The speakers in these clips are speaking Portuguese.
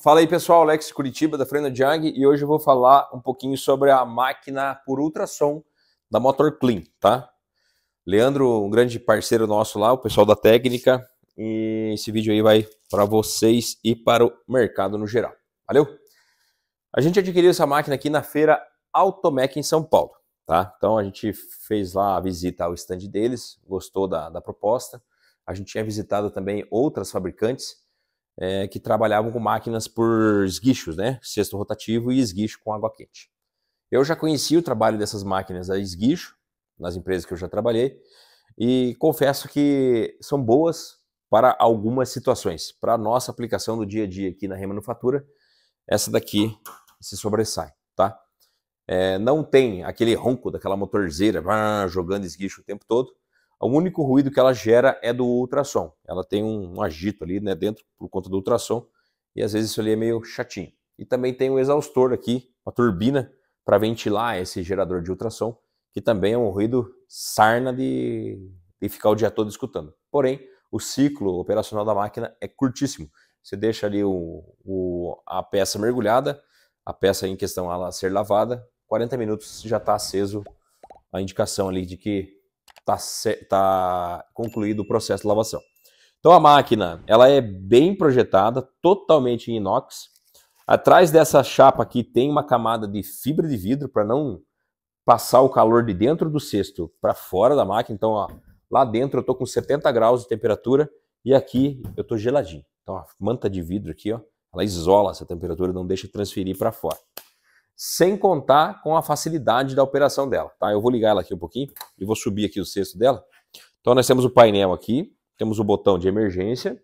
Fala aí pessoal, Alex Curitiba da Frena Jag e hoje eu vou falar um pouquinho sobre a máquina por ultrassom da Motor Clean, tá? Leandro, um grande parceiro nosso lá, o pessoal da técnica, e esse vídeo aí vai para vocês e para o mercado no geral. Valeu? A gente adquiriu essa máquina aqui na feira Automec em São Paulo, tá? Então a gente fez lá a visita ao stand deles, gostou da, da proposta. A gente tinha visitado também outras fabricantes é, que trabalhavam com máquinas por esguichos, né? Cesto rotativo e esguicho com água quente. Eu já conhecia o trabalho dessas máquinas a esguicho, nas empresas que eu já trabalhei, e confesso que são boas para algumas situações. Para a nossa aplicação do dia a dia aqui na remanufatura, essa daqui se sobressai, tá? É, não tem aquele ronco daquela motorzeira jogando esguicho o tempo todo, o único ruído que ela gera é do ultrassom. Ela tem um, agito ali né, dentro por conta do ultrassom e às vezes isso ali é meio chatinho. E também tem um exaustor aqui, uma turbina para ventilar esse gerador de ultrassom, que também é um ruído sarna de, de ficar o dia todo escutando. Porém, o ciclo operacional da máquina é curtíssimo. Você deixa ali o, o, a peça mergulhada, a peça em questão a ser lavada, 40 minutos já está aceso a indicação ali de que tá, tá concluído o processo de lavação. Então a máquina, ela é bem projetada, totalmente em inox. Atrás dessa chapa aqui tem uma camada de fibra de vidro para não passar o calor de dentro do cesto para fora da máquina. Então, ó, lá dentro eu estou com 70 graus de temperatura e aqui eu estou geladinho. Então, a manta de vidro aqui, ó, ela isola essa temperatura, não deixa transferir para fora sem contar com a facilidade da operação dela. Tá? Eu vou ligar ela aqui um pouquinho e vou subir aqui o cesto dela. Então nós temos o painel aqui, temos o botão de emergência,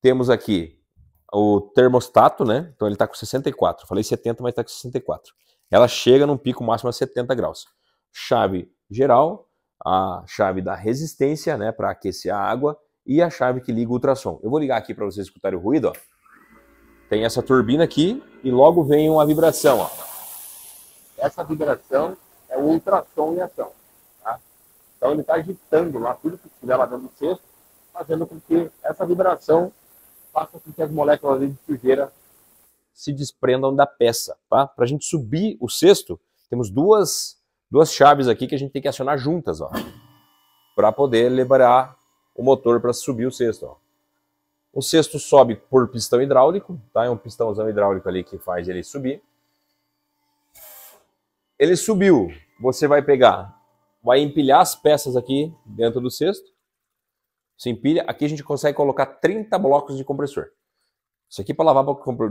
temos aqui o termostato, né? Então ele está com 64. falei 70, mas está com 64. Ela chega num pico máximo a 70 graus. Chave geral, a chave da resistência, né, para aquecer a água e a chave que liga o ultrassom. Eu vou ligar aqui para vocês escutarem o ruído, ó. Tem essa turbina aqui e logo vem uma vibração, ó. Essa vibração é o ultrassom em ação. Tá? Então ele está agitando lá tudo que estiver lá dentro do cesto, fazendo com que essa vibração faça com que as moléculas de sujeira se desprendam da peça. Tá? Para a gente subir o cesto, temos duas, duas chaves aqui que a gente tem que acionar juntas para poder liberar o motor para subir o cesto. Ó. O cesto sobe por pistão hidráulico, tá? é um pistãozão hidráulico ali que faz ele subir. Ele subiu. Você vai pegar, vai empilhar as peças aqui dentro do cesto. Se empilha. Aqui a gente consegue colocar 30 blocos de compressor. Isso aqui para lavar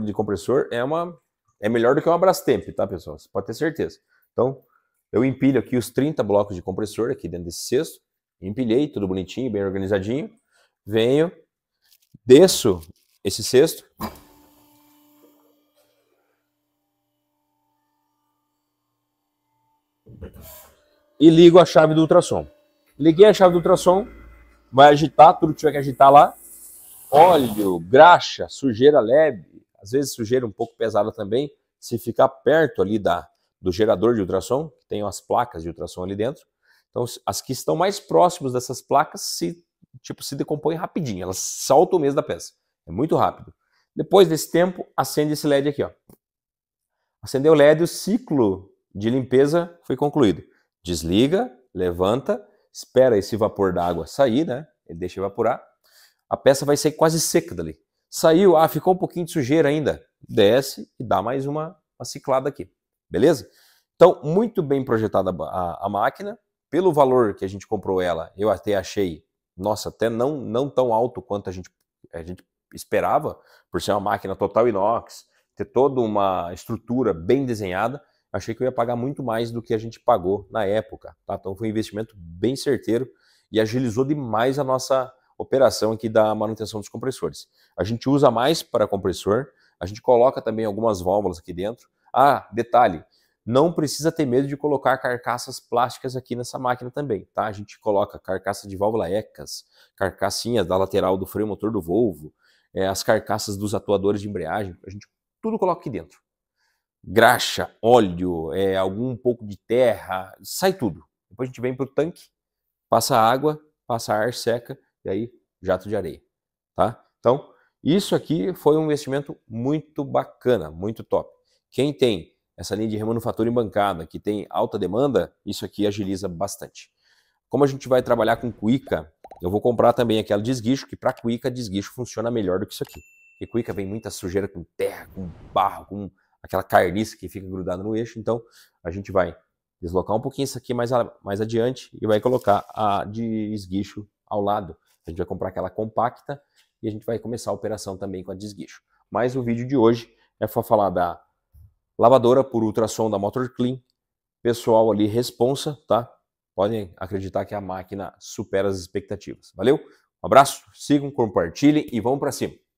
de compressor é uma é melhor do que uma Brastemp, tá, pessoal? Você pode ter certeza. Então, eu empilho aqui os 30 blocos de compressor aqui dentro desse cesto. Empilhei, tudo bonitinho, bem organizadinho. Venho, desço esse cesto e ligo a chave do ultrassom. Liguei a chave do ultrassom, vai agitar tudo que tiver que agitar lá. Óleo, graxa, sujeira leve, às vezes sujeira um pouco pesada também, se ficar perto ali da, do gerador de ultrassom, tem as placas de ultrassom ali dentro. Então, as que estão mais próximas dessas placas se tipo se decompõem rapidinho, elas saltam o mesmo da peça. É muito rápido. Depois desse tempo, acende esse LED aqui, ó. Acendeu o LED, o ciclo de limpeza foi concluído. Desliga, levanta, espera esse vapor d'água sair, né? Ele deixa evaporar. A peça vai ser quase seca dali. Saiu, ah, ficou um pouquinho de sujeira ainda. Desce e dá mais uma, uma ciclada aqui. Beleza? Então, muito bem projetada a, a máquina. Pelo valor que a gente comprou ela, eu até achei, nossa, até não, não tão alto quanto a gente, a gente esperava, por ser uma máquina total inox, ter toda uma estrutura bem desenhada achei que eu ia pagar muito mais do que a gente pagou na época. Tá? Então foi um investimento bem certeiro e agilizou demais a nossa operação aqui da manutenção dos compressores. A gente usa mais para compressor, a gente coloca também algumas válvulas aqui dentro. Ah, detalhe, não precisa ter medo de colocar carcaças plásticas aqui nessa máquina também, tá? A gente coloca carcaça de válvula ECAS, carcassinha da lateral do freio motor do Volvo, é, as carcaças dos atuadores de embreagem, a gente tudo coloca aqui dentro graxa, óleo, é, algum pouco de terra, sai tudo. Depois a gente vem para o tanque, passa água, passa ar, seca e aí jato de areia. Tá? Então, isso aqui foi um investimento muito bacana, muito top. Quem tem essa linha de remanufatura em bancada, que tem alta demanda, isso aqui agiliza bastante. Como a gente vai trabalhar com cuíca, eu vou comprar também aquela desguicho que para cuíca, desguicho funciona melhor do que isso aqui. Porque cuíca vem muita sujeira com terra, com barro, com aquela carniça que fica grudada no eixo. Então, a gente vai deslocar um pouquinho isso aqui mais, a, mais adiante e vai colocar a de esguicho ao lado. A gente vai comprar aquela compacta e a gente vai começar a operação também com a desguicho. Mas o vídeo de hoje é para falar da lavadora por ultrassom da Motor Clean. Pessoal ali responsa, tá? Podem acreditar que a máquina supera as expectativas. Valeu? Um abraço, sigam, compartilhem e vamos para cima.